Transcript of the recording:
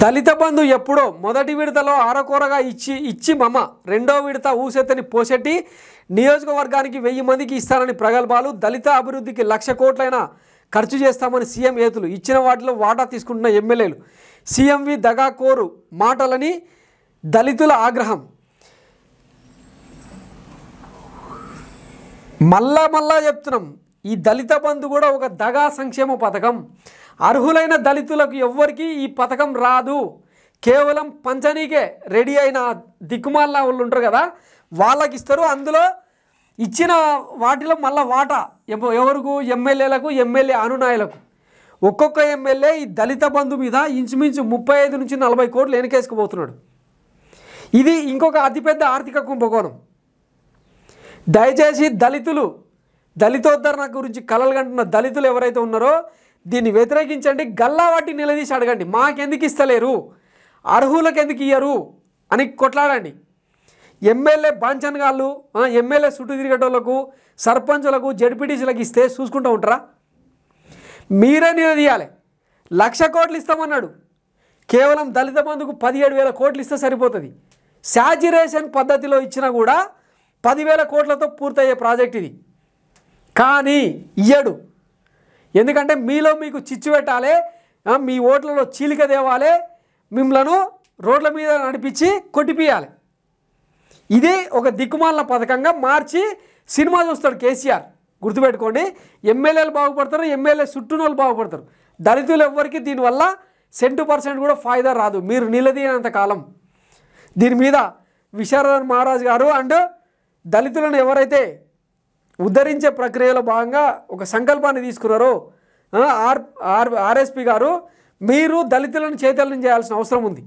దళిత బంధు ఎప్పుడో మొదటి విడతలో ఆరకూరగా ఇచ్చి ఇచ్చి మమ రెండో విడత ఊసెత్తని పోసెట్టి నియోజకవర్గానికి వెయ్యి మందికి ఇస్తారని ప్రగల్భాలు దళిత అభివృద్ధికి లక్ష కోట్లైనా ఖర్చు చేస్తామని సీఎం ఏతులు ఇచ్చిన వాటిలో వాటా తీసుకుంటున్న ఎమ్మెల్యేలు సీఎంవి దగాకోరు మాటలని దళితుల ఆగ్రహం మళ్ళా మళ్ళా చెప్తున్నాం ఈ దళిత బంధు కూడా ఒక దగా సంక్షేమ పథకం అర్హులైన దళితులకు ఎవ్వరికీ ఈ పథకం రాదు కేవలం పంచనీకే రెడీ అయిన దిక్కుమాల వాళ్ళు ఉంటారు కదా వాళ్ళకి ఇస్తారు అందులో ఇచ్చిన వాటిలో మళ్ళీ వాటా ఎవరుకు ఎమ్మెల్యేలకు ఎమ్మెల్యే అనునాయులకు ఒక్కొక్క ఎమ్మెల్యే ఈ దళిత బంధు మీద ఇంచుమించు ముప్పై ఐదు నుంచి నలభై కోట్లు వెనకేసుకుపోతున్నాడు ఇది ఇంకొక అతిపెద్ద ఆర్థిక కుంభకోణం దయచేసి దళితులు దళితోద్ధరణ గురించి కలలు కంటున్న దళితులు ఎవరైతే ఉన్నారో దీన్ని వ్యతిరేకించండి గల్లా వాటి నిలదీసి అడగండి మాకెందుకు ఇస్తలేరు అర్హులకు ఎందుకు ఇయ్యరు అని కొట్లాడండి ఎమ్మెల్యే బాంఛన్ గాళ్ళు ఎమ్మెల్యే చుట్టు తిరిగేటోళ్లకు సర్పంచులకు జడ్పీటీసీలకు ఇస్తే చూసుకుంటూ ఉంటారా మీరే నిలదీయాలి లక్ష కోట్లు ఇస్తామన్నాడు కేవలం దళిత బంధుకు పదిహేడు వేల కోట్లు ఇస్తే సరిపోతుంది శాచ్యురేషన్ పద్ధతిలో ఇచ్చినా కూడా పదివేల కోట్లతో పూర్తయ్యే ప్రాజెక్ట్ ఇది కానీ ఇయ్యడు ఎందుకంటే మీలో మీకు చిచ్చు పెట్టాలి మీ ఓట్లలో చీలిక దేవాలి మిమ్మలను రోడ్ల మీద నడిపించి కొట్టిపియాలి ఇది ఒక దిక్కుమాలిన పథకంగా మార్చి సినిమా చూస్తాడు కేసీఆర్ గుర్తుపెట్టుకోండి ఎమ్మెల్యేలు బాగుపడతారు ఎమ్మెల్యే వాళ్ళు బాగుపడతారు దళితులు ఎవ్వరికి దీనివల్ల సెంటు పర్సెంట్ కూడా ఫాయిదా రాదు మీరు నిలదీనంత కాలం దీని మీద విశారదన్ మహారాజ్ గారు అండ్ దళితులను ఎవరైతే ఉద్ధరించే ప్రక్రియలో భాగంగా ఒక సంకల్పాన్ని తీసుకున్నారు ఆర్ ఆర్ ఆర్ఎస్పి గారు మీరు దళితులను చైతన్యం చేయాల్సిన అవసరం ఉంది